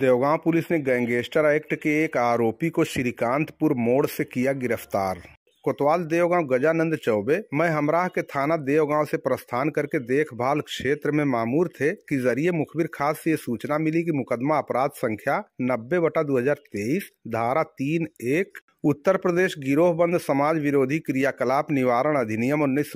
Devgaon police ने gangster act के एक आरोपी को श्रीकांतपुर मोड़ से किया गिरफ्तार कोतवाल देवगांव गजानंद चौबे मैं हमराह के थाना देवगांव से प्रस्थान करके देखभाल क्षेत्र में मामूर थे कि जरिए मुखबिर खास से ये सूचना मिली कि मुकदमा अपराध संख्या नब्बे बटा दो धारा तीन एक उत्तर प्रदेश गिरोहबंद समाज विरोधी क्रियाकलाप निवारण अधिनियम उन्नीस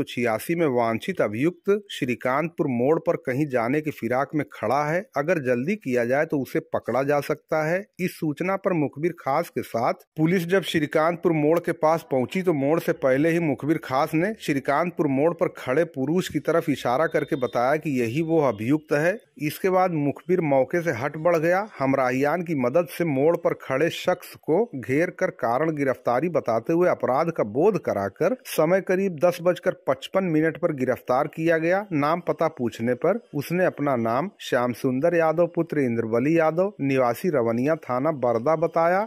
में वांछित अभियुक्त श्रीकांतपुर मोड़ पर कहीं जाने की फिराक में खड़ा है अगर जल्दी किया जाए तो उसे पकड़ा जा सकता है इस सूचना पर मुखबिर खास के साथ पुलिस जब श्रीकांतपुर मोड़ के पास पहुंची तो मोड़ से पहले ही मुखबिर खास ने श्रीकांतपुर मोड़ पर खड़े पुरुष की तरफ इशारा करके बताया की यही वो अभियुक्त है इसके बाद मुखबिर मौके से हट बढ़ गया हमराहियान की मदद से मोड़ पर खड़े शख्स को घेर कर कारण कारण गिरफ्तारी बताते हुए अपराध का बोध कराकर समय करीब दस बजकर पचपन मिनट पर गिरफ्तार किया गया नाम पता पूछने पर उसने अपना नाम श्याम सुंदर यादव पुत्र इंद्रबली यादव निवासी रवनिया थाना बरदा बताया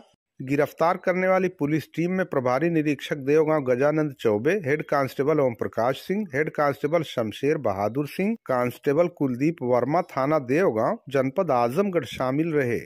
गिरफ्तार करने वाली पुलिस टीम में प्रभारी निरीक्षक Devgaon Gajanand Chaubey head constable Om Prakash Singh head constable Shamsher Bahadur Singh constable Kuldeep Verma थाना देवगांव जनपद आजमगढ़ शामिल रहे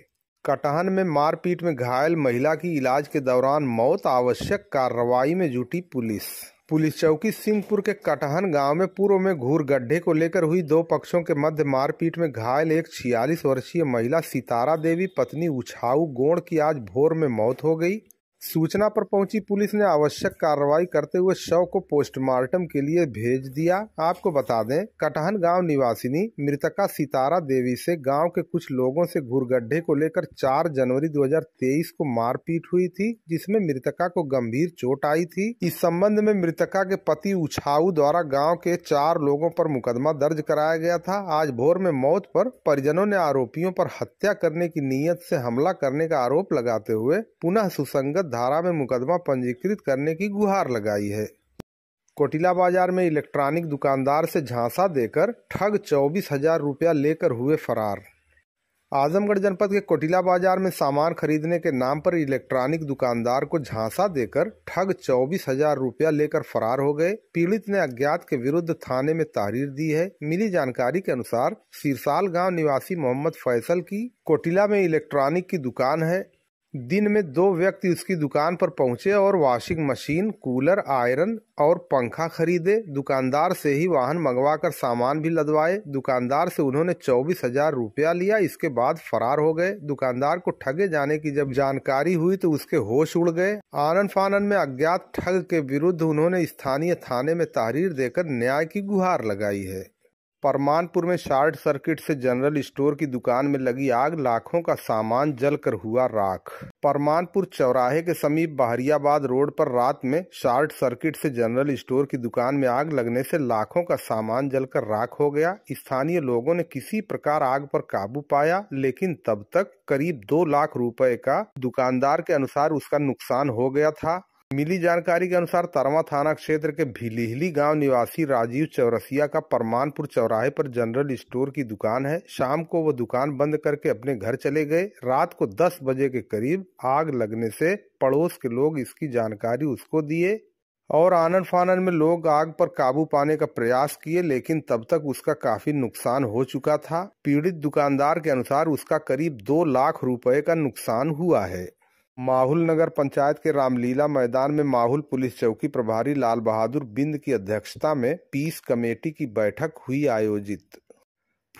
कटहन में मारपीट में घायल महिला की इलाज के दौरान मौत आवश्यक कार्रवाई में जुटी पुलिस पुलिस चौकी सिंहपुर के कटहन गांव में पूर्व में घूर गड्ढे को लेकर हुई दो पक्षों के मध्य मारपीट में घायल एक छियालीस वर्षीय महिला सितारा देवी पत्नी उछाऊ गोड़ की आज भोर में मौत हो गई सूचना पर पहुंची पुलिस ने आवश्यक कार्रवाई करते हुए शव को पोस्टमार्टम के लिए भेज दिया आपको बता दें कटहन गांव निवासिनी मृतका सितारा देवी से गांव के कुछ लोगों से घुरगड्ढे को लेकर 4 जनवरी 2023 को मारपीट हुई थी जिसमें मृतका को गंभीर चोट आई थी इस संबंध में मृतका के पति उछाऊ द्वारा गाँव के चार लोगों आरोप मुकदमा दर्ज कराया गया था आज भोर में मौत आरोप परिजनों ने आरोपियों आरोप हत्या करने की नीयत ऐसी हमला करने का आरोप लगाते हुए पुनः सुसंगत धारा में मुकदमा पंजीकृत करने की गुहार लगाई है कोटिला बाजार में इलेक्ट्रॉनिक दुकानदार से झांसा देकर ठग चौबीस हजार रुपया लेकर हुए फरार आजमगढ़ जनपद के कोटिला बाजार में सामान खरीदने के नाम पर इलेक्ट्रॉनिक दुकानदार को झांसा देकर ठग चौबीस हजार रुपया लेकर फरार हो गए पीड़ित ने अज्ञात के विरुद्ध थाने में तहरीर दी है मिली जानकारी के अनुसार सिरसाल गांव निवासी मोहम्मद फैसल की कोटिला में इलेक्ट्रॉनिक की दुकान है दिन में दो व्यक्ति उसकी दुकान पर पहुंचे और वॉशिंग मशीन कूलर आयरन और पंखा खरीदे दुकानदार से ही वाहन मंगवा कर सामान भी लदवाए दुकानदार से उन्होंने चौबीस हजार रुपया लिया इसके बाद फरार हो गए दुकानदार को ठगे जाने की जब जानकारी हुई तो उसके होश उड़ गए आनंद फानन में अज्ञात ठग के विरुद्ध उन्होंने स्थानीय थाने में तहरीर देकर न्याय की गुहार लगाई है परमानपुर में शार्ट सर्किट से जनरल स्टोर की दुकान में लगी आग लाखों का सामान जलकर हुआ राख परमानपुर चौराहे के समीप बहरियाबाद रोड पर रात में शार्ट सर्किट से जनरल स्टोर की दुकान में आग लगने से लाखों का सामान जलकर राख हो गया स्थानीय लोगों ने किसी प्रकार आग पर काबू पाया लेकिन तब तक करीब दो लाख रुपए का दुकानदार के अनुसार उसका नुकसान हो गया था मिली जानकारी के अनुसार तरवा थाना क्षेत्र के भिलिहली गांव निवासी राजीव चौरसिया का परमानपुर चौराहे पर जनरल स्टोर की दुकान है शाम को वो दुकान बंद करके अपने घर चले गए रात को 10 बजे के करीब आग लगने से पड़ोस के लोग इसकी जानकारी उसको दिए और आनन फानन में लोग आग पर काबू पाने का प्रयास किए लेकिन तब तक उसका काफी नुकसान हो चुका था पीड़ित दुकानदार के अनुसार उसका करीब दो लाख रुपए का नुकसान हुआ है माहुल नगर पंचायत के रामलीला मैदान में माहुल पुलिस चौकी प्रभारी लाल बहादुर बिंद की अध्यक्षता में पीस कमेटी की बैठक हुई आयोजित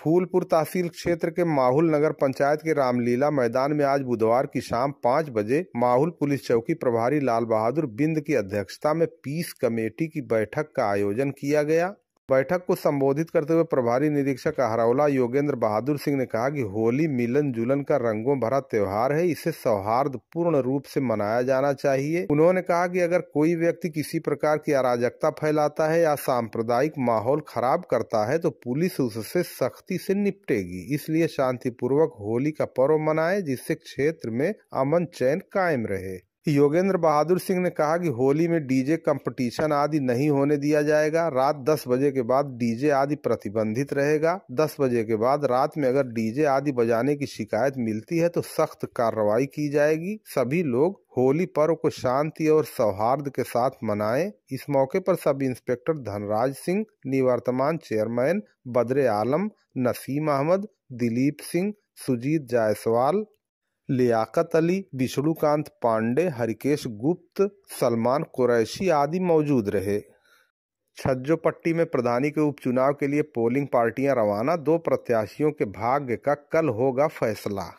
फूलपुर तहसील क्षेत्र के माहुल नगर पंचायत के रामलीला मैदान में आज बुधवार की शाम पाँच बजे माहुल पुलिस चौकी प्रभारी लाल बहादुर बिंद की अध्यक्षता में पीस कमेटी की बैठक का आयोजन किया गया बैठक को संबोधित करते हुए प्रभारी निरीक्षक अहरौला योगेंद्र बहादुर सिंह ने कहा कि होली मिलन जुलन का रंगों भरा त्यौहार है इसे सौहार्द पूर्ण रूप से मनाया जाना चाहिए उन्होंने कहा कि अगर कोई व्यक्ति किसी प्रकार की अराजकता फैलाता है या सांप्रदायिक माहौल खराब करता है तो पुलिस उससे सख्ती से निपटेगी इसलिए शांतिपूर्वक होली का पर्व मनाए जिससे क्षेत्र में अमन चैन कायम रहे योगेंद्र बहादुर सिंह ने कहा कि होली में डीजे कंपटीशन आदि नहीं होने दिया जाएगा रात 10 बजे के बाद डीजे आदि प्रतिबंधित रहेगा 10 बजे के बाद रात में अगर डीजे आदि बजाने की शिकायत मिलती है तो सख्त कार्रवाई की जाएगी सभी लोग होली पर्व को शांति और सौहार्द के साथ मनाएं इस मौके पर सब इंस्पेक्टर धनराज सिंह निवर्तमान चेयरमैन बदरे आलम नसीम अहमद दिलीप सिंह सुजीत जायसवाल लियाकत अली विष्णुकांत पांडे हरिकेश गुप्त सलमान कुरैशी आदि मौजूद रहे छज्जोपट्टी में प्रधानी के उपचुनाव के लिए पोलिंग पार्टियां रवाना दो प्रत्याशियों के भाग्य का कल होगा फैसला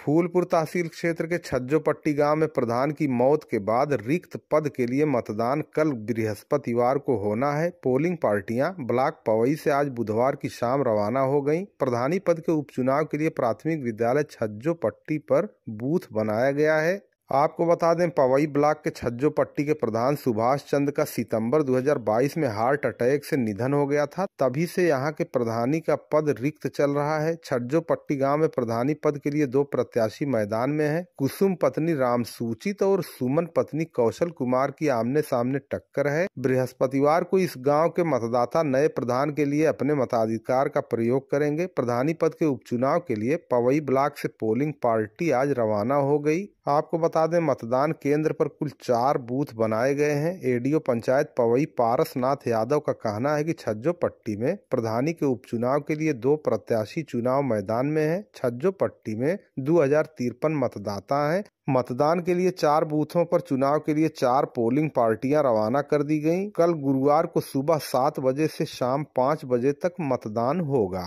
फूलपुर तहसील क्षेत्र के छज्जोपट्टी गांव में प्रधान की मौत के बाद रिक्त पद के लिए मतदान कल बृहस्पतिवार को होना है पोलिंग पार्टियां ब्लॉक पवई से आज बुधवार की शाम रवाना हो गईं। प्रधानी पद के उपचुनाव के लिए प्राथमिक विद्यालय छज्जोपट्टी पर बूथ बनाया गया है आपको बता दें पवई ब्लॉक के छज्जो पट्टी के प्रधान सुभाष चंद्र का सितंबर 2022 में हार्ट अटैक से निधन हो गया था तभी से यहां के प्रधानी का पद रिक्त चल रहा है छज्जो पट्टी गांव में प्रधानी पद के लिए दो प्रत्याशी मैदान में हैं कुसुम पत्नी राम सूचित और सुमन पत्नी कौशल कुमार की आमने सामने टक्कर है बृहस्पतिवार को इस गाँव के मतदाता नए प्रधान के लिए अपने मताधिकार का प्रयोग करेंगे प्रधानी पद के उपचुनाव के लिए पवई ब्लॉक से पोलिंग पार्टी आज रवाना हो गयी आपको बता दें मतदान केंद्र पर कुल चार बूथ बनाए गए हैं एडीओ पंचायत पवई पारसनाथ यादव का कहना है कि छज्जो पट्टी में प्रधानी के उपचुनाव के लिए दो प्रत्याशी चुनाव मैदान में हैं छज्जो पट्टी में दो तिरपन मतदाता हैं मतदान के लिए चार बूथों पर चुनाव के लिए चार पोलिंग पार्टियां रवाना कर दी गईं। कल गुरुवार को सुबह सात बजे से शाम पाँच बजे तक मतदान होगा